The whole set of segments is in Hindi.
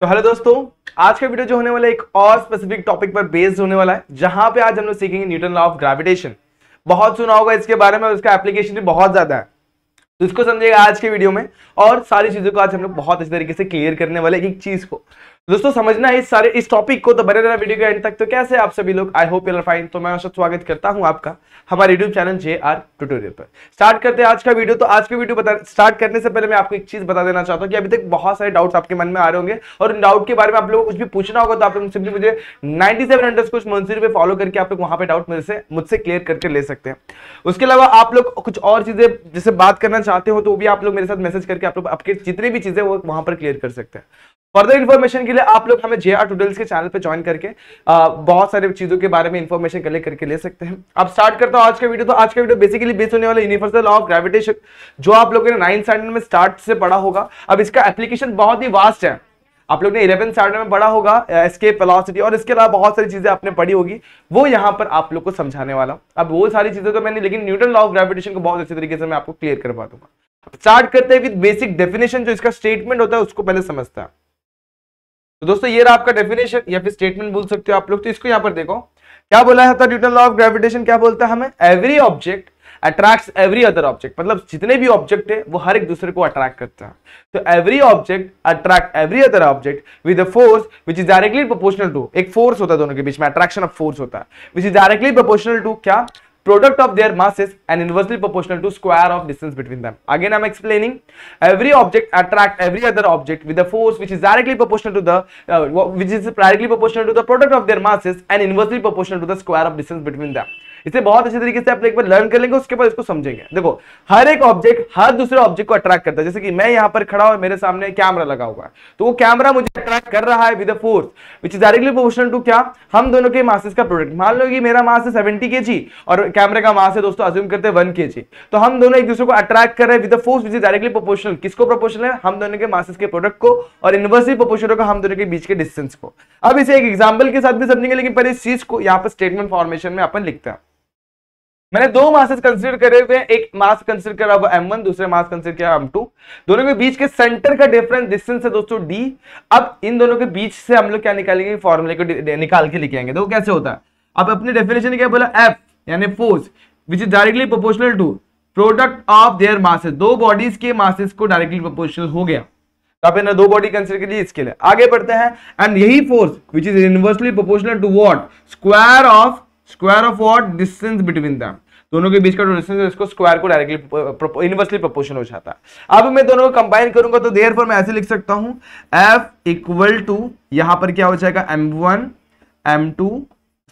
तो हेलो दोस्तों आज का वीडियो जो होने वाला है एक और स्पेसिफिक टॉपिक पर बेस्ड होने वाला है जहां पे आज हम लोग सीखेंगे न्यूटन लॉ ऑफ ग्रेविटेशन बहुत सुना होगा इसके बारे में और इसका एप्लीकेशन भी बहुत ज्यादा है तो इसको समझेगा आज के वीडियो में और सारी चीजों को आज हम लोग बहुत अच्छी तरीके से क्लियर करने वाले एक एक चीज को दोस्तों समझना है इस सारे इस टॉपिक को तो बने रहना वीडियो के एंड तक तो कैसे आप सभी लोग आई होप यूर फाइन तो मैं अशोक स्वागत करता हूं आपका हमारे YouTube channel J R tutorial पर स्टार्ट करते हैं आज का वीडियो तो आज की वीडियो बता स्टार्ट करने से पहले मैं आपको एक चीज बता देना चाहता हूँ कि अभी तक बहुत सारे डाउट्स आपके मन में आ रहे होंगे और उन डाउट के बारे में आप लोग कुछ भी पूछना होगा तो आप लोग सिंपली मुझे नाइनटी सेवन कुछ मंजूर पर फॉलो करके आप लोग वहां पर डाउट से मुझसे क्लियर करके ले सकते हैं उसके अलावा आप लोग कुछ और चीजें जैसे बात करना चाहते हो तो भी आप लोग मेरे साथ मैसेज करके आप लोग आपके जितनी भी चीजें वो वहां पर क्लियर कर सकते हैं फर्दर इन्फॉर्मेशन के लिए आप लोग हमें जे आर टूडल्स के चैनल पर ज्वाइन करके आ, बहुत सारे चीजों के बारे में इन्फॉर्मेशन कलेक्ट करके ले सकते हैं अब स्टार्ट करता हूँ आज का वीडियो तो आज का वीडियो बेसिकली बेस होने वाला यूनिवर्सल लॉ ऑफ ग्रेविटेशन जो आप लोगों ने नाइन स्टैंडर्ड में स्टार्ट से पढ़ा होगा अब इसका एप्लीकेशन बहुत ही वास्ट है आप लोग ने इलेवन स्टैंडर्ड में पढ़ा होगा एस्केप फिलोसिटी और इसके अलावा बहुत सारी चीजें आपने पढ़ी होगी वो यहाँ पर आप लोग को समझाने वाला अब वो सारी चीजें तो मैंने लेकिन न्यूटन लॉ ऑफ ग्रेविटेशन को बहुत अच्छे तरीके से मैं आपको क्लियर करवा दूंगा स्टार्ट करते हैं विद बेसिक डेफिनेशन जो इसका स्टेटमेंट होता है उसको पहले समझता है तो दोस्तों ये रहा आपका डेफिनेशन या फिर स्टेटमेंट बोल सकते हो आप लोग तो इसको यहाँ पर देखो क्या बोला है न्यूटन लॉ ऑफ ग्रेविटेशन क्या बोलता है हमें every object attracts every other object मतलब जितने भी ऑब्जेक्ट है वो हर एक दूसरे को अट्रैक्ट करता है तो every object attract every other object with force which is directly proportional to एक फोर्स होता है दोनों के बीच में अट्रैक्शन ऑफ फोर्स होता है which is directly proportional to क्या product of their mass is and inversely proportional to square of distance between them. Again, I am explaining every object attract every other object with a force which is directly proportional to the uh, which is directly proportional to the product of their masses and inversely proportional to the square of distance between them. इसे बहुत अच्छे तरीके से आप एक बार लर्न कर लेंगे उसके बाद इसको समझेंगे देखो हर एक ऑब्जेक्ट हर दूसरे ऑब्जेक्ट को अट्रैक्ट करता है जैसे कि मैं यहाँ पर खड़ा हूं मेरे सामने कैमरा लगा हुआ है तो वो कैमरा मुझे अट्रैक्ट कर रहा है with force which is directly proportional to क्या हम दोनों के मासेस का प्रोडक्ट मान लो कि मेरा मास है सेवेंटी के और कैमरे का मास है दोस्तों अज्यूम करते हैं वन के तो हम दोनों एक दूसरे को अट्रैक्ट कर रहे हैं with force which is directly proportional किसको प्रोपोर्शनल है हम दोनों के मासेस के प्रोडक्ट को और इनवर्सिव प्रोपोर्शनल को हम दोनों के बीच के डिस्टेंस को अब इसे एक एग्जाम्पल के साथ भी समझेंगे लेकिन पहले इस चीज को यहाँ पर स्टेटमेंट फॉर्मेशन में अपन लिखते हैं मैंने दो मासेस कंसीडर करे हुए हैं एक मास कंसिडर करा हुआ m1 दूसरे मास कंसिडर किया m2 दोनों के बीच के सेंटर का डिफरेंस डिस्टेंस है दोस्तों d अब इन दोनों के बीच से हम लोग क्या निकालेंगे फॉर्मूले को निकाल के लेके आएंगे देखो कैसे होता है अब अपने डेफिनेशन क्या बोला f यानी force which is directly proportional to product of their masses दो बॉडीज के मासेस को डायरेक्टली प्रोपोर्शनल हो गया तो आपने दो बॉडी कंसिडर करिए इसके लिए आगे बढ़ते हैं एंड यही force which is inversely proportional to what square of square of what distance between them दोनों के बीच का डिस्टेंस इसको स्क्वायर को डायरेक्टली इनवर्सली प्रोपोर्शन हो जाता है अब मैं दोनों को कंबाइन करूंगा तो देर मैं ऐसे लिख सकता हूं एफ इक्वल टू यहां पर क्या हो जाएगा M one M two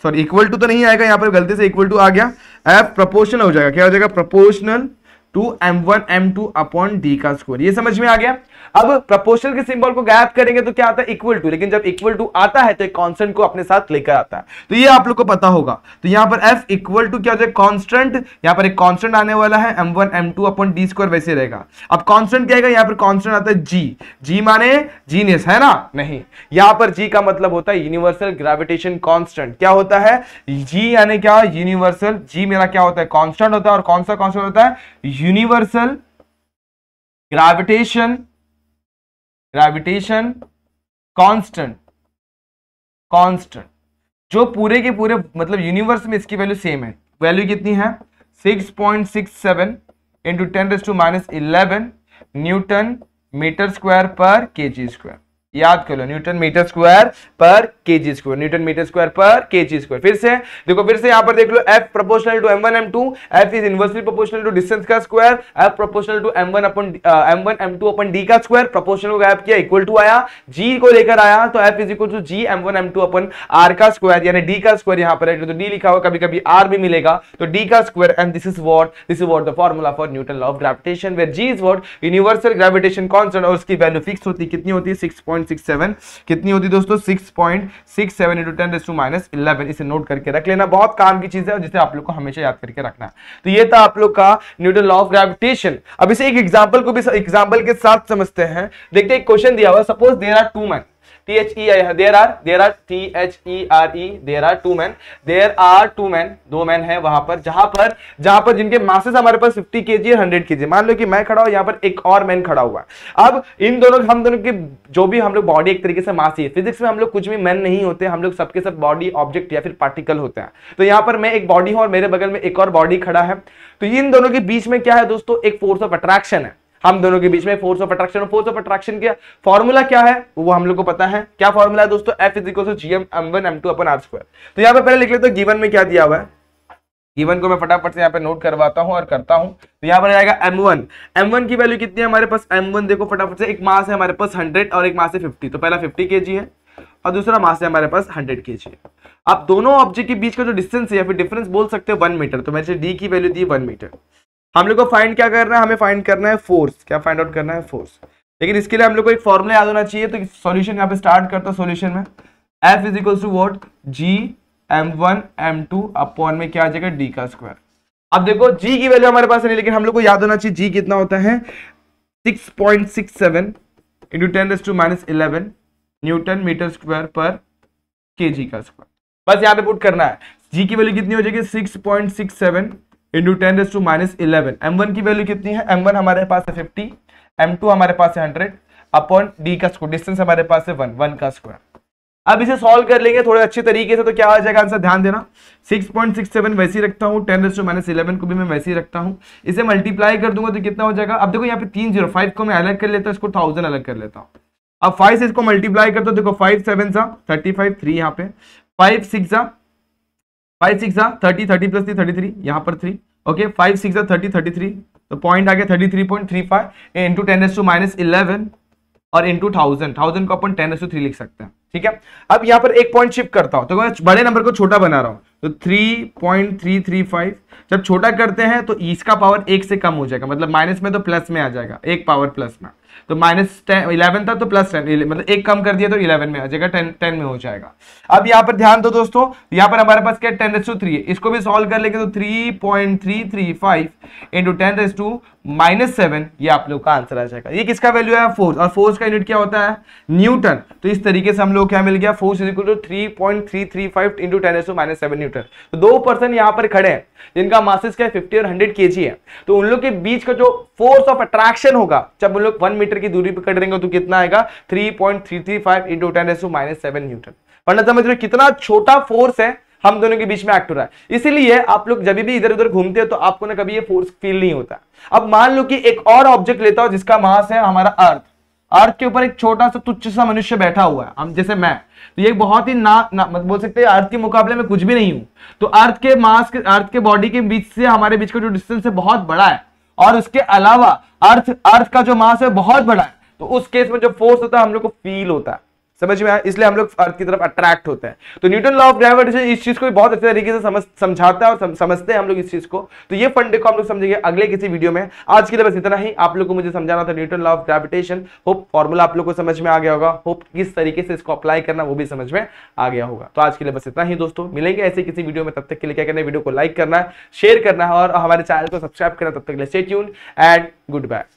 sorry equal to तो नहीं आएगा यहां पर गलती से इक्वल टू आ गया एफ प्रोपोर्शनल हो जाएगा क्या हो जाएगा proportional to M one M two upon D का स्क्वायर ये समझ में आ गया अब प्रपोर्शनल के सिंबल को गायब करेंगे तो क्या आता है इक्वल टू लेकिन जब इक्वल टू आता है तो एक कांस्टेंट को अपने साथ लेकर आता है तो ये आप लोग को पता होगा तो यहां पर एफ इक्वल टू क्या हो जाए कॉन्स्टेंट यहां पर एक कॉन्स्टेंट आने वाला है M one M two upon D square वैसे रहेगा अब कॉन्स्टेंट क्या है यहाँ पर कॉन्स्टेंट आता है जी जी माने जीनियस है ना नहीं यहां पर जी का मतलब होता है यूनिवर्सल ग्रेविटेशन कॉन्स्टेंट क्या होता है जी यानी क्या यूनिवर्सल जी मेरा क्या होता है कॉन्स्टेंट होता है और कौन सा कॉन्स्टेंट होता है universal gravitation gravitation constant constant जो पूरे के पूरे मतलब यूनिवर्स में इसकी वैल्यू सेम है वैल्यू कितनी है 6.67 point six seven into ten to minus eleven newton metre square पर के जी स्क्वायर याद कर लो न्यूटन मीटर स्क्वायर पर K G square newton metre square पर के जी स्क्वायर फिर से देखो फिर से यहां पर देख लो F proportional to M one M two F is inversely proportional to distance का square F proportional to M one upon M one M two upon D का स्क्वायर प्रोपोर्शनल को गैप किया इक्वल टू आया जी को लेकर आया तो F is equal to G M one M two upon R का स्क्वायर यानी डी का स्क्वायर यहां पर है तो डी लिखा हुआ कभी कभी आर भी मिलेगा तो डी का square and this is what this is what the formula for Newton law of gravitation where G is what universal gravitation constant और उसकी वैल्यू फिक्स होती कितनी होती है 6. 6.67 कितनी होती दोस्तों 6.67 point six seven into ten to minus eleven इसे नोट करके रख लेना बहुत काम की चीज है जिसे आप लोग को हमेशा याद करके रखना है तो ये था आप लोग का न्यूटन लॉ ऑफ ग्रेविटेशन अब इसे एक एग्जाम्पल को भी एग्जाम्पल के साथ समझते हैं देखते एक क्वेश्चन दिया हुआ suppose there are two man T H E I there are there are T H E R E there are two men there are two men दो men हैं वहां पर जहां पर जहां पर जिनके मासेस हमारे पास 50 kg और 100 kg मान लो कि मैं खड़ा हूं यहां पर एक और मैन खड़ा हुआ अब इन दोनों हम दोनों की जो भी हम लोग बॉडी एक तरीके से मासी है फिजिक्स में हम लोग कुछ भी मैन नहीं होते हम लोग सबके सब बॉडी ऑब्जेक्ट या फिर पार्टिकल होते हैं तो यहाँ पर मैं एक बॉडी हूं और मेरे बगल में एक और बॉडी खड़ा है तो इन दोनों के बीच में क्या है दोस्तों एक फोर्स ऑफ अट्रैक्शन है हम दोनों के बीच में फोर्स ऑफ अट्रैक्शन और फोर्स ऑफ अट्रैक्शन का फॉर्मूला क्या है वो हम लोग को पता है क्या फॉर्मूला है दोस्तों F is equal to G M M one M two upon R square तो यहाँ पे पहले लिख लेते तो गिवन में क्या दिया हुआ है गिवन को मैं फटाफट से यहाँ पे नोट करवाता हूँ और करता हूँ तो यहाँ पर आएगा एम वन एम वन की वैल्यू कितनी है हमारे पास एम वन देखो फटाफट से एक मास है हमारे पास हंड्रेड और एक मास है फिफ्टी तो पहला फिफ्टी के है और दूसरा मास है हमारे पास हंड्रेड के है आप दोनों ऑब्जेक्ट के बीच का जो डिस्टेंस है या फिर डिफरेंस बोल सकते हैं वन मीटर तो मैंने डी की वैल्यू दी वन मीटर हम लोग को फाइंड क्या करना है हमें फाइंड करना है फोर्स क्या फाइंड आउट करना है फोर्स लेकिन इसके लिए हम लोग को एक फॉर्मूला याद होना चाहिए तो सॉल्यूशन यहाँ पे स्टार्ट करता हूँ सोल्यूशन में F is equal to what G M one M two upon में क्या आ जाएगा डी का स्क्वायर अब देखो जी की वैल्यू हमारे पास नहीं लेकिन हम लोग को याद होना चाहिए जी कितना होता है six point six seven into ten raise to minus eleven newton metre square पर के जी का स्क्वायर बस यहाँ पे पुट करना है जी की वैल्यू कितनी हो जाएगी six point six seven into ten raise to minus eleven M one की वैल्यू कितनी है एम वन हमारे पास है फिफ्टी एम टू हमारे पास है हंड्रेड अपॉन डी का स्क्वायर डिस्टेंस हमारे पास है वन वन का स्क्वायर अब इसे सॉल्व कर लेंगे थोड़े अच्छे तरीके से तो क्या आ जाएगा आंसर ध्यान देना 6.67 वैसे ही रखता हूँ टेन रेस्टो माइनस इलेवन को भी मैं वैसे ही रखता हूँ इसे मल्टीप्लाई कर दूंगा तो कितना हो जाएगा अब देखो यहाँ पे तीन जीरो फाइव को मैं अलग कर लेता हूँ इसको थाउजेंड अलग कर लेता हूँ अब फाइव से इसको मल्टीप्लाई करता हूँ देखो फाइव सेवन सा थर्टी फाइव थ्री यहाँ पे फाइव सिक्स सा five six thirty thirty plus three thirty three यहाँ पर three okay five six thirty thirty three तो पॉइंट आ गया thirty three point three five into ten raise to minus eleven और इंटू थाउजेंड थाउजेंड को upon ten raise to three लिख सकते हैं ठीक है अब यहाँ पर एक पॉइंट शिफ्ट करता हूँ तो मैं बड़े नंबर को छोटा बना रहा हूँ तो three point three three five जब छोटा करते हैं तो इसका पावर एक से कम हो जाएगा मतलब माइनस में तो प्लस में आ जाएगा एक पावर प्लस में तो माइनस टेन इलेवन था तो प्लस टेन मतलब एक कम कर दिया तो इलेवन में आ जाएगा टेन टेन में हो जाएगा अब यहाँ पर ध्यान दो दोस्तों यहाँ पर हमारे पास क्या टेन रेस टू थ्री है इसको भी सॉल्व कर लेंगे तो three point three three five into ten raise to minus seven ये आप लोग का आंसर आ जाएगा ये किसका वैल्यू है फोर्स और फोर्स का यूनिट क्या होता है न्यूटन तो इस तरीके से हम लोग क्या मिल गया force is equal to three point three three five into ten raise to minus seven newton तो दो पर्सन यहाँ पर खड़े हैं जिनका मासिस क्या है फिफ्टी और हंड्रेड के है तो उन लोग के बीच का जो फोर्स ऑफ अट्रैक्शन होगा जब उन लोग वन मीटर की दूरी पर कट देंगे तो कितना आएगा three point three three five into ten raise minus seven newton वरना समझ रहे कितना छोटा फोर्स है हम दोनों के बीच में एक्ट हो रहा है इसीलिए आप लोग जब भी इधर उधर घूमते हो तो आपको ना कभी ये फोर्स फील नहीं होता अब मान लो कि एक और ऑब्जेक्ट लेता हो जिसका मास है हमारा अर्थ अर्थ के ऊपर एक छोटा सा तुच्छ सा मनुष्य बैठा हुआ है हम जैसे मैं तो ये बहुत ही ना, ना मत बोल सकते हैं अर्थ के मुकाबले में कुछ भी नहीं हूं तो अर्थ के मास अर्थ के बॉडी के बीच से हमारे बीच का जो डिस्टेंस है बहुत बड़ा है और उसके अलावा अर्थ अर्थ का जो मास है बहुत बड़ा है तो उस केस में जो फोर्स होता है हम लोग को फील होता है समझ में आया इसलिए हम लोग अर्थ की तरफ अट्रैक्ट होते हैं तो न्यूटन लॉ ऑफ ग्रेविटेशन इस चीज को भी बहुत अच्छे तरीके से समझ समझाता है और सम, समझते हैं हम लोग इस चीज को तो ये फंडे को हम लोग समझेंगे अगले किसी वीडियो में आज के लिए बस इतना ही आप लोग को मुझे समझाना था Newton law of gravitation hope formula आप लोग को समझ में आ गया होगा होप किस तरीके से इसको अप्लाई करना वो भी समझ में आ गया होगा तो आज के लिए बस इतना ही दोस्तों मिलेंगे ऐसे किसी वीडियो में तब तक के लिए क्या करना वीडियो को लाइक करना है शेयर करना है और हमारे चैनल को सब्सक्राइब करना तब तक के लिए stay tune and good bye